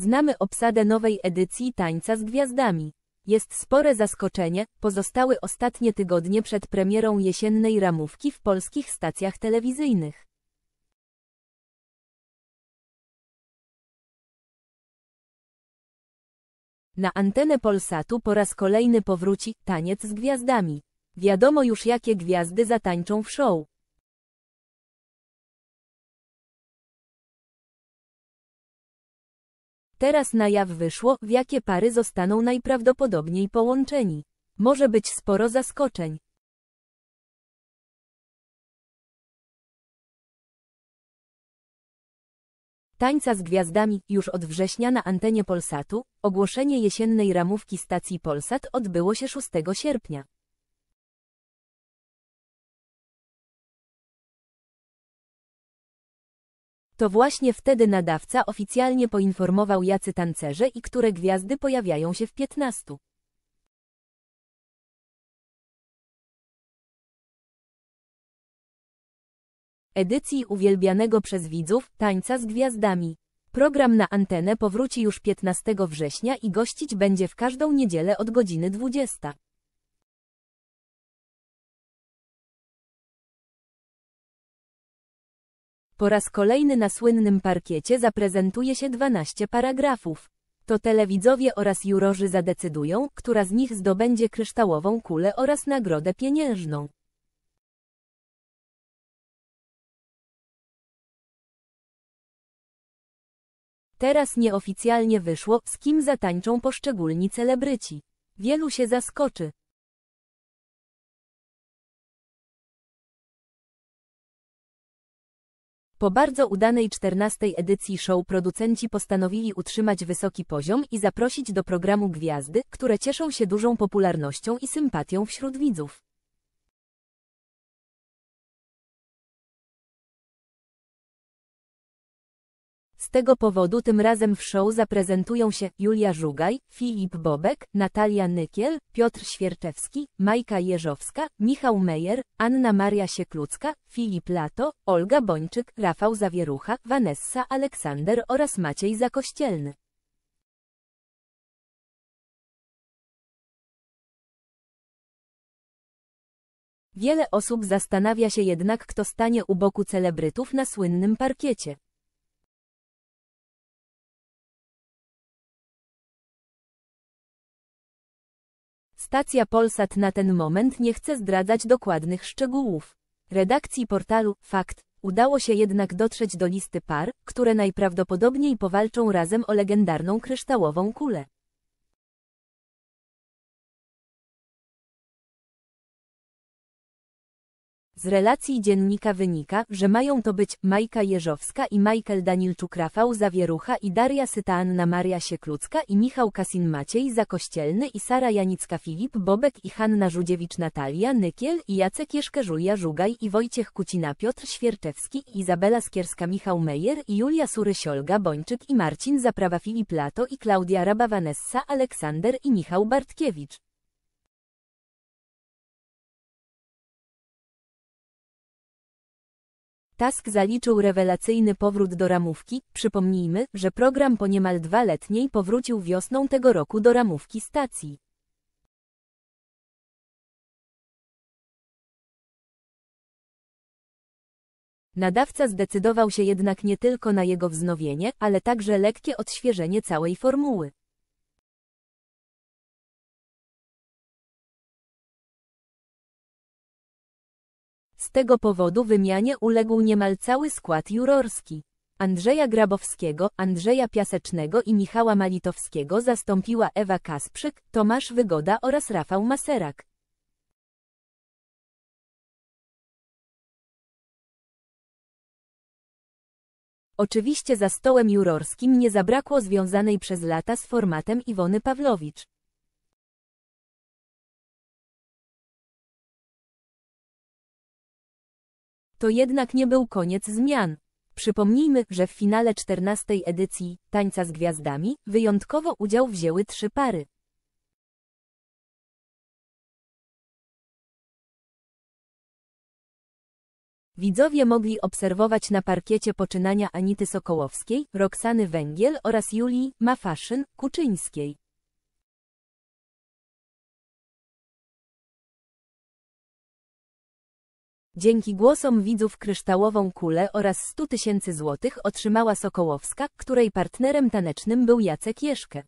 Znamy obsadę nowej edycji Tańca z Gwiazdami. Jest spore zaskoczenie, pozostały ostatnie tygodnie przed premierą jesiennej ramówki w polskich stacjach telewizyjnych. Na antenę Polsatu po raz kolejny powróci Taniec z Gwiazdami. Wiadomo już jakie gwiazdy zatańczą w show. Teraz na jaw wyszło, w jakie pary zostaną najprawdopodobniej połączeni. Może być sporo zaskoczeń. Tańca z gwiazdami już od września na antenie Polsatu, ogłoszenie jesiennej ramówki stacji Polsat odbyło się 6 sierpnia. To właśnie wtedy nadawca oficjalnie poinformował jacy tancerze i które gwiazdy pojawiają się w 15. edycji uwielbianego przez widzów Tańca z Gwiazdami. Program na antenę powróci już 15 września i gościć będzie w każdą niedzielę od godziny 20. Po raz kolejny na słynnym parkiecie zaprezentuje się 12 paragrafów. To telewidzowie oraz jurorzy zadecydują, która z nich zdobędzie kryształową kulę oraz nagrodę pieniężną. Teraz nieoficjalnie wyszło, z kim zatańczą poszczególni celebryci. Wielu się zaskoczy. Po bardzo udanej 14 edycji show producenci postanowili utrzymać wysoki poziom i zaprosić do programu gwiazdy, które cieszą się dużą popularnością i sympatią wśród widzów. Z tego powodu tym razem w show zaprezentują się Julia Żugaj, Filip Bobek, Natalia Nykiel, Piotr Świerczewski, Majka Jeżowska, Michał Mejer, Anna Maria Siekludzka, Filip Lato, Olga Bończyk, Rafał Zawierucha, Vanessa Aleksander oraz Maciej Zakościelny. Wiele osób zastanawia się jednak kto stanie u boku celebrytów na słynnym parkiecie. Stacja Polsat na ten moment nie chce zdradzać dokładnych szczegółów. Redakcji portalu Fakt udało się jednak dotrzeć do listy par, które najprawdopodobniej powalczą razem o legendarną kryształową kulę. Z relacji dziennika wynika, że mają to być Majka Jeżowska i Michael Danilczuk-Rafał Zawierucha i Daria Sytaanna Maria Sieklucka i Michał Kasin-Maciej Zakościelny i Sara Janicka-Filip Bobek i Hanna Żudziewicz-Natalia Nykiel i Jacek Jeszkę żulia Żugaj i Wojciech Kucina-Piotr Świerczewski i Izabela Skierska-Michał Mejer i Julia Sury-Siolga Bończyk i Marcin Zaprawa-Filip Lato i Klaudia Raba-Vanessa Aleksander i Michał Bartkiewicz. Tusk zaliczył rewelacyjny powrót do ramówki, przypomnijmy, że program po niemal dwaletniej powrócił wiosną tego roku do ramówki stacji. Nadawca zdecydował się jednak nie tylko na jego wznowienie, ale także lekkie odświeżenie całej formuły. Z tego powodu wymianie uległ niemal cały skład jurorski. Andrzeja Grabowskiego, Andrzeja Piasecznego i Michała Malitowskiego zastąpiła Ewa Kasprzyk, Tomasz Wygoda oraz Rafał Maserak. Oczywiście za stołem jurorskim nie zabrakło związanej przez lata z formatem Iwony Pawlowicz. To jednak nie był koniec zmian. Przypomnijmy, że w finale 14 edycji Tańca z Gwiazdami wyjątkowo udział wzięły trzy pary. Widzowie mogli obserwować na parkiecie poczynania Anity Sokołowskiej, Roxany Węgiel oraz Julii Mafaszyn-Kuczyńskiej. Dzięki głosom widzów kryształową kulę oraz 100 tysięcy złotych otrzymała Sokołowska, której partnerem tanecznym był Jacek Jeszke.